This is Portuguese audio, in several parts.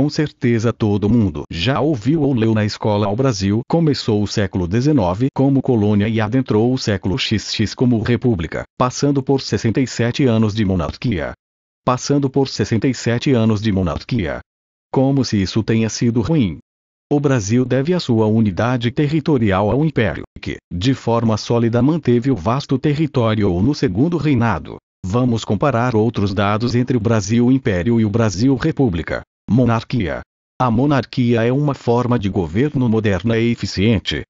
Com certeza todo mundo já ouviu ou leu na escola O Brasil começou o século XIX como colônia e adentrou o século XX como república, passando por 67 anos de monarquia. Passando por 67 anos de monarquia. Como se isso tenha sido ruim. O Brasil deve a sua unidade territorial ao Império, que, de forma sólida, manteve o vasto território no Segundo Reinado. Vamos comparar outros dados entre o Brasil Império e o Brasil República. Monarquia. A monarquia é uma forma de governo moderna e eficiente.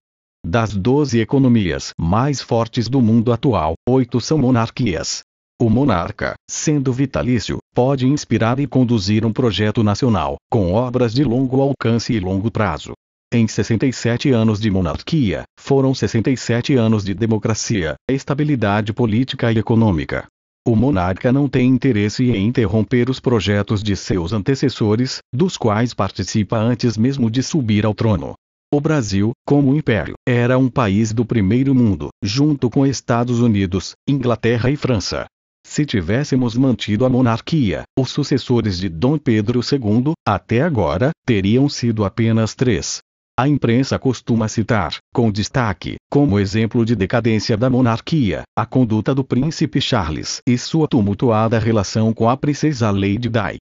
Das 12 economias mais fortes do mundo atual, oito são monarquias. O monarca, sendo vitalício, pode inspirar e conduzir um projeto nacional, com obras de longo alcance e longo prazo. Em 67 anos de monarquia, foram 67 anos de democracia, estabilidade política e econômica. O monarca não tem interesse em interromper os projetos de seus antecessores, dos quais participa antes mesmo de subir ao trono. O Brasil, como império, era um país do primeiro mundo, junto com Estados Unidos, Inglaterra e França. Se tivéssemos mantido a monarquia, os sucessores de Dom Pedro II, até agora, teriam sido apenas três: a imprensa costuma citar, com destaque, como exemplo de decadência da monarquia, a conduta do príncipe Charles e sua tumultuada relação com a princesa Lady Di.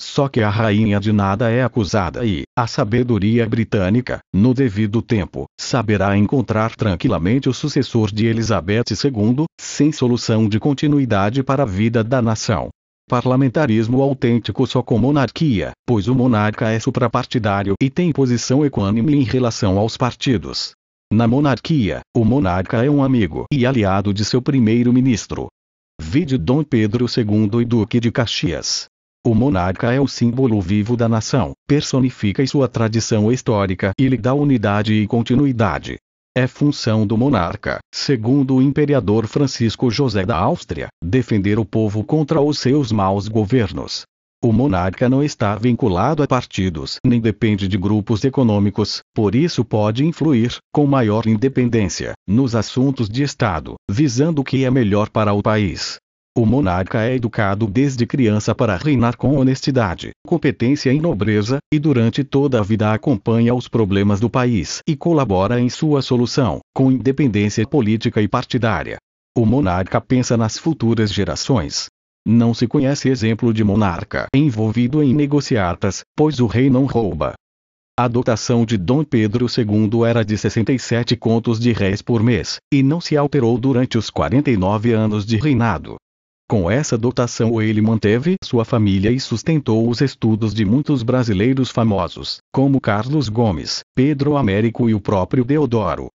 Só que a rainha de nada é acusada e, a sabedoria britânica, no devido tempo, saberá encontrar tranquilamente o sucessor de Elizabeth II, sem solução de continuidade para a vida da nação. Parlamentarismo autêntico só com monarquia, pois o monarca é suprapartidário e tem posição equânime em relação aos partidos. Na monarquia, o monarca é um amigo e aliado de seu primeiro-ministro. Vide Dom Pedro II e Duque de Caxias. O monarca é o símbolo vivo da nação, personifica sua tradição histórica e lhe dá unidade e continuidade. É função do monarca, segundo o imperador Francisco José da Áustria, defender o povo contra os seus maus governos. O monarca não está vinculado a partidos nem depende de grupos econômicos, por isso pode influir, com maior independência, nos assuntos de Estado, visando o que é melhor para o país. O monarca é educado desde criança para reinar com honestidade, competência e nobreza, e durante toda a vida acompanha os problemas do país e colabora em sua solução, com independência política e partidária. O monarca pensa nas futuras gerações. Não se conhece exemplo de monarca envolvido em negociatas, pois o rei não rouba. A dotação de Dom Pedro II era de 67 contos de réis por mês, e não se alterou durante os 49 anos de reinado. Com essa dotação ele manteve sua família e sustentou os estudos de muitos brasileiros famosos, como Carlos Gomes, Pedro Américo e o próprio Deodoro.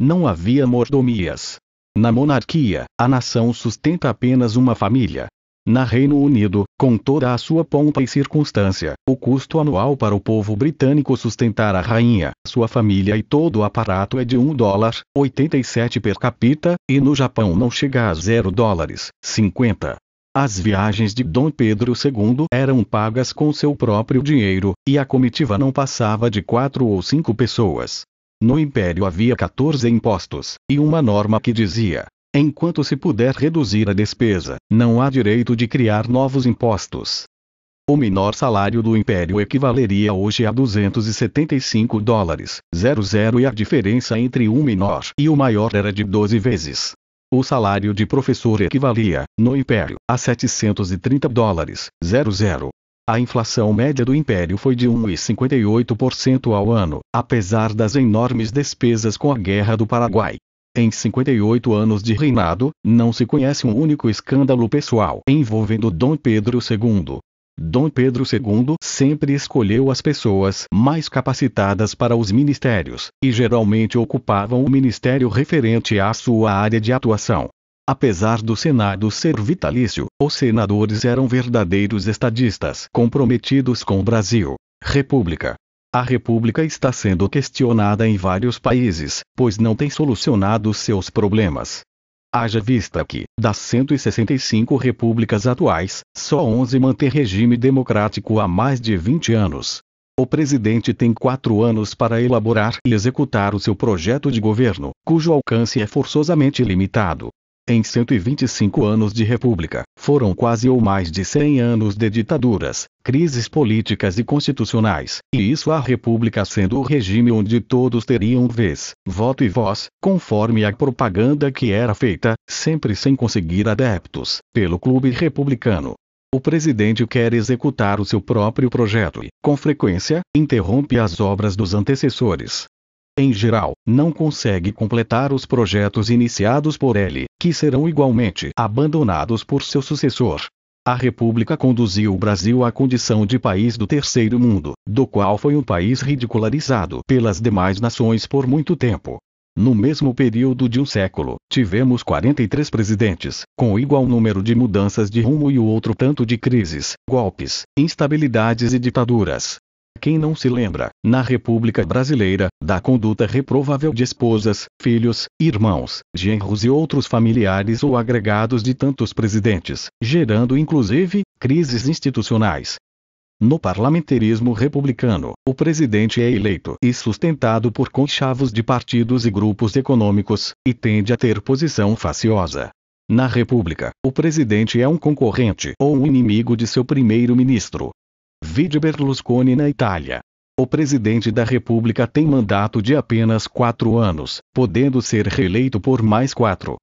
Não havia mordomias. Na monarquia, a nação sustenta apenas uma família, na Reino Unido, com toda a sua pompa e circunstância, o custo anual para o povo britânico sustentar a rainha, sua família e todo o aparato é de 1 dólar, 87 per capita, e no Japão não chega a 0 dólares, 50. As viagens de Dom Pedro II eram pagas com seu próprio dinheiro, e a comitiva não passava de quatro ou cinco pessoas. No Império havia 14 impostos, e uma norma que dizia: Enquanto se puder reduzir a despesa, não há direito de criar novos impostos. O menor salário do império equivaleria hoje a 275 dólares, 00 e a diferença entre o menor e o maior era de 12 vezes. O salário de professor equivalia, no império, a 730 dólares, 00. A inflação média do império foi de 1,58% ao ano, apesar das enormes despesas com a Guerra do Paraguai. Em 58 anos de reinado, não se conhece um único escândalo pessoal envolvendo Dom Pedro II. Dom Pedro II sempre escolheu as pessoas mais capacitadas para os ministérios, e geralmente ocupavam o ministério referente à sua área de atuação. Apesar do Senado ser vitalício, os senadores eram verdadeiros estadistas comprometidos com o Brasil, República, a República está sendo questionada em vários países, pois não tem solucionado seus problemas. Haja vista que, das 165 repúblicas atuais, só 11 mantêm regime democrático há mais de 20 anos. O presidente tem quatro anos para elaborar e executar o seu projeto de governo, cujo alcance é forçosamente limitado. Em 125 anos de república, foram quase ou mais de 100 anos de ditaduras, crises políticas e constitucionais, e isso a república sendo o regime onde todos teriam vez, voto e voz, conforme a propaganda que era feita, sempre sem conseguir adeptos, pelo clube republicano. O presidente quer executar o seu próprio projeto e, com frequência, interrompe as obras dos antecessores, em geral, não consegue completar os projetos iniciados por ele, que serão igualmente abandonados por seu sucessor. A República conduziu o Brasil à condição de país do terceiro mundo, do qual foi um país ridicularizado pelas demais nações por muito tempo. No mesmo período de um século, tivemos 43 presidentes, com igual número de mudanças de rumo e o outro tanto de crises, golpes, instabilidades e ditaduras. Quem não se lembra, na República Brasileira, da conduta reprovável de esposas, filhos, irmãos, genros e outros familiares ou agregados de tantos presidentes, gerando inclusive crises institucionais. No parlamentarismo republicano, o presidente é eleito e sustentado por conchavos de partidos e grupos econômicos, e tende a ter posição faciosa. Na República, o presidente é um concorrente ou um inimigo de seu primeiro-ministro, Vide Berlusconi na Itália. O presidente da República tem mandato de apenas quatro anos, podendo ser reeleito por mais quatro.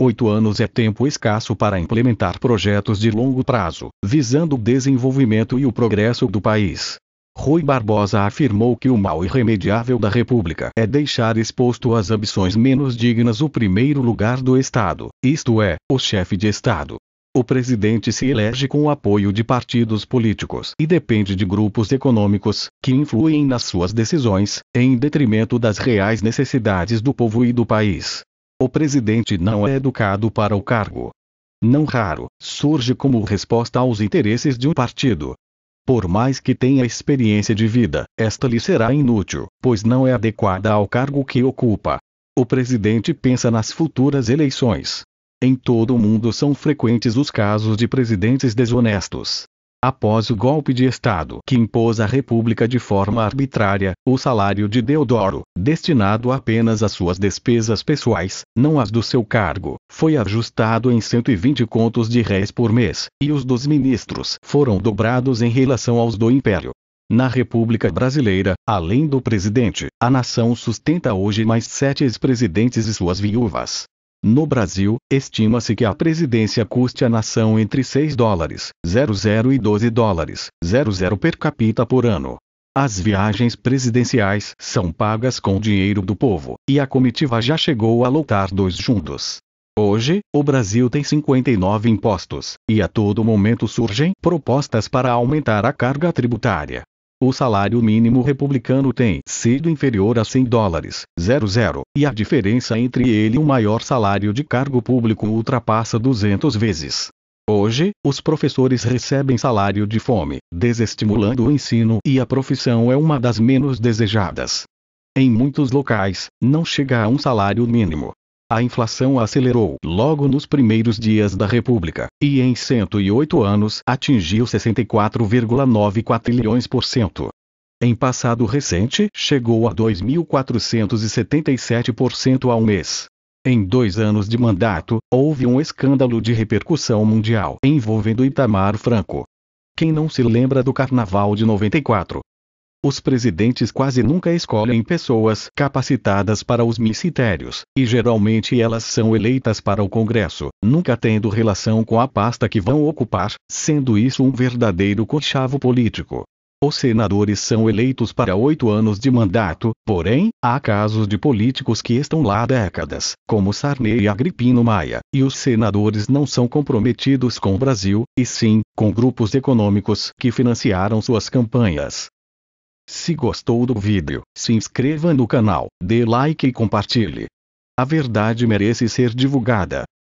Oito anos é tempo escasso para implementar projetos de longo prazo, visando o desenvolvimento e o progresso do país. Rui Barbosa afirmou que o mal irremediável da República é deixar exposto às ambições menos dignas o primeiro lugar do Estado, isto é, o chefe de Estado. O presidente se elege com o apoio de partidos políticos e depende de grupos econômicos, que influem nas suas decisões, em detrimento das reais necessidades do povo e do país. O presidente não é educado para o cargo. Não raro, surge como resposta aos interesses de um partido, por mais que tenha experiência de vida, esta lhe será inútil, pois não é adequada ao cargo que ocupa. O presidente pensa nas futuras eleições, em todo o mundo são frequentes os casos de presidentes desonestos. Após o golpe de Estado que impôs a República de forma arbitrária, o salário de Deodoro, destinado apenas às suas despesas pessoais, não às do seu cargo, foi ajustado em 120 contos de réis por mês, e os dos ministros foram dobrados em relação aos do Império. Na República Brasileira, além do presidente, a nação sustenta hoje mais sete ex-presidentes e suas viúvas. No Brasil, estima-se que a presidência custe a nação entre 6 dólares, 00 e 12 dólares, 00 per capita por ano. As viagens presidenciais são pagas com dinheiro do povo, e a comitiva já chegou a lotar dois juntos. Hoje, o Brasil tem 59 impostos, e a todo momento surgem propostas para aumentar a carga tributária. O salário mínimo republicano tem sido inferior a 100 dólares, 00, e a diferença entre ele e o maior salário de cargo público ultrapassa 200 vezes. Hoje, os professores recebem salário de fome, desestimulando o ensino e a profissão é uma das menos desejadas. Em muitos locais, não chega a um salário mínimo, a inflação acelerou logo nos primeiros dias da República, e em 108 anos atingiu 64,94 trilhões por cento. Em passado recente, chegou a 2.477% ao mês. Em dois anos de mandato, houve um escândalo de repercussão mundial envolvendo Itamar Franco. Quem não se lembra do Carnaval de 94, os presidentes quase nunca escolhem pessoas capacitadas para os ministérios, e geralmente elas são eleitas para o Congresso, nunca tendo relação com a pasta que vão ocupar, sendo isso um verdadeiro cochavo político. Os senadores são eleitos para oito anos de mandato, porém, há casos de políticos que estão lá há décadas, como Sarney e Agripino Maia, e os senadores não são comprometidos com o Brasil, e sim, com grupos econômicos que financiaram suas campanhas. Se gostou do vídeo, se inscreva no canal, dê like e compartilhe. A verdade merece ser divulgada.